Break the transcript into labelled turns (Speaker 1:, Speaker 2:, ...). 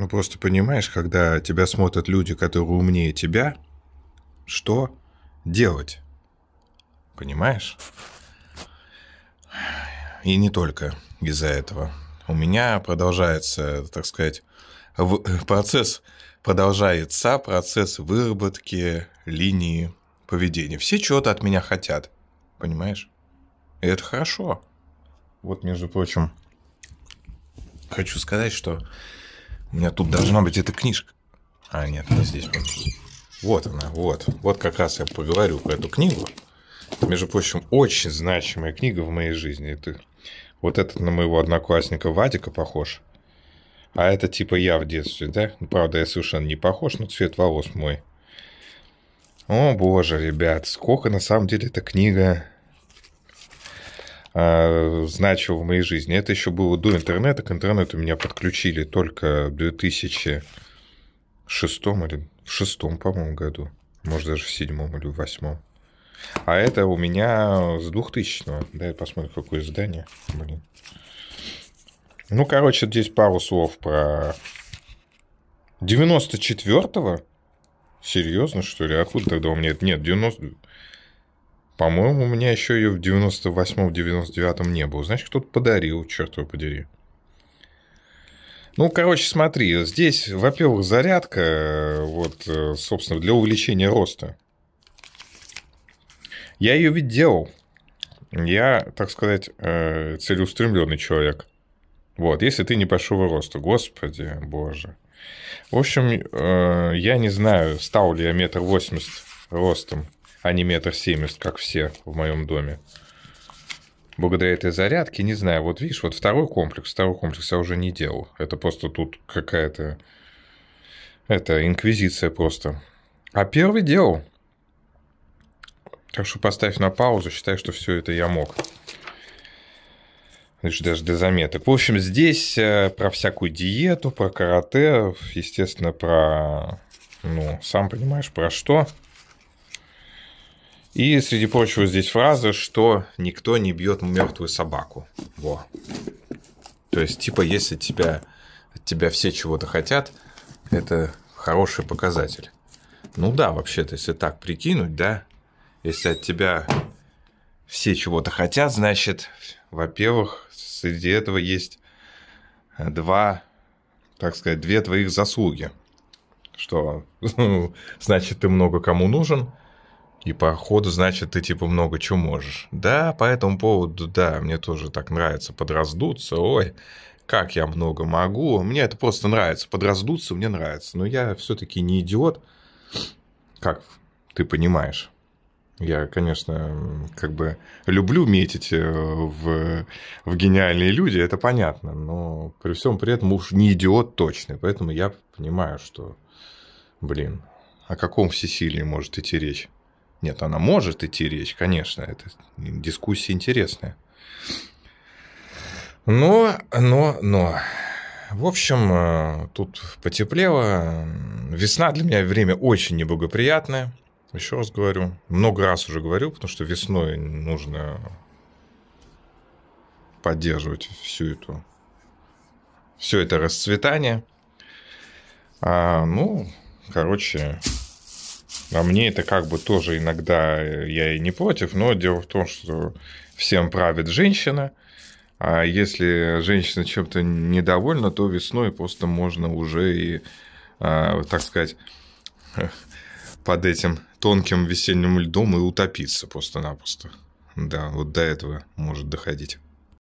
Speaker 1: Ну просто понимаешь, когда тебя смотрят люди, которые умнее тебя, что делать? Понимаешь? И не только из-за этого. У меня продолжается, так сказать, э, процесс, продолжается процесс выработки линии поведения. Все чего-то от меня хотят, понимаешь? И это хорошо. Вот, между прочим, хочу сказать, что у меня тут должна быть эта книжка. А, нет, это здесь. Вот она, вот. Вот как раз я поговорю про эту книгу. Это, между прочим, очень значимая книга в моей жизни. Это... Вот этот на моего одноклассника Вадика похож. А это типа я в детстве, да? Ну, правда, я совершенно не похож, но цвет волос мой. О боже, ребят, сколько на самом деле эта книга а, значил в моей жизни. Это еще было до интернета. К интернету меня подключили только в 2006 или в шестом, по-моему, году. Может, даже в седьмом или в восьмом. А это у меня с 2000-го. Дай посмотрим, какое издание. Блин. Ну, короче, здесь пару слов про 94-го? Серьезно, что ли? А откуда тогда у меня это? Нет, 90... По-моему, у меня еще ее в 98-99 не было. Значит, кто-то подарил, черт его подери. Ну, короче, смотри, здесь, во-первых, зарядка, э, вот, э, собственно, для увеличения роста. Я ее ведь делал. Я, так сказать, э, целеустремленный человек. Вот, если ты не пошел роста, господи, боже. В общем, я не знаю, стал ли я метр восемьдесят ростом а не метр семьдесят, как все в моем доме. Благодаря этой зарядке, не знаю, вот видишь, вот второй комплекс, второй комплекс я уже не делал. Это просто тут какая-то... Это инквизиция просто. А первый делал. Так что поставь на паузу, считай, что все это я мог. Лишь даже до заметок. В общем, здесь э, про всякую диету, про карате, естественно, про... Ну, сам понимаешь, про что. И, среди прочего, здесь фраза, что никто не бьет мертвую собаку. Во. То есть, типа, если тебя, от тебя все чего-то хотят, это хороший показатель. Ну да, вообще-то, если так прикинуть, да, если от тебя все чего-то хотят, значит, во-первых, среди этого есть два, так сказать, две твоих заслуги. Что значит, ты много кому нужен, и по ходу, значит, ты типа много чего можешь. Да, по этому поводу, да, мне тоже так нравится подраздуться. Ой, как я много могу. Мне это просто нравится. Подраздуться мне нравится. Но я все-таки не идиот. Как ты понимаешь? Я, конечно, как бы люблю метить э, в, в гениальные люди, это понятно, но при всем при этом муж не идиот точный, поэтому я понимаю, что, блин, о каком всесилии может идти речь. Нет, она может идти речь, конечно, это дискуссия интересная. Но, но, но. В общем, э, тут потеплело. Весна для меня время очень неблагоприятное. Еще раз говорю. Много раз уже говорю, потому что весной нужно поддерживать всю эту все это расцветание. А, ну, короче, а мне это как бы тоже иногда э, я и не против, но дело в том, что всем правит женщина, а если женщина чем-то недовольна, то весной просто можно уже и, а, так сказать, под этим тонким весенним льдом и утопиться просто-напросто. Да, вот до этого может доходить.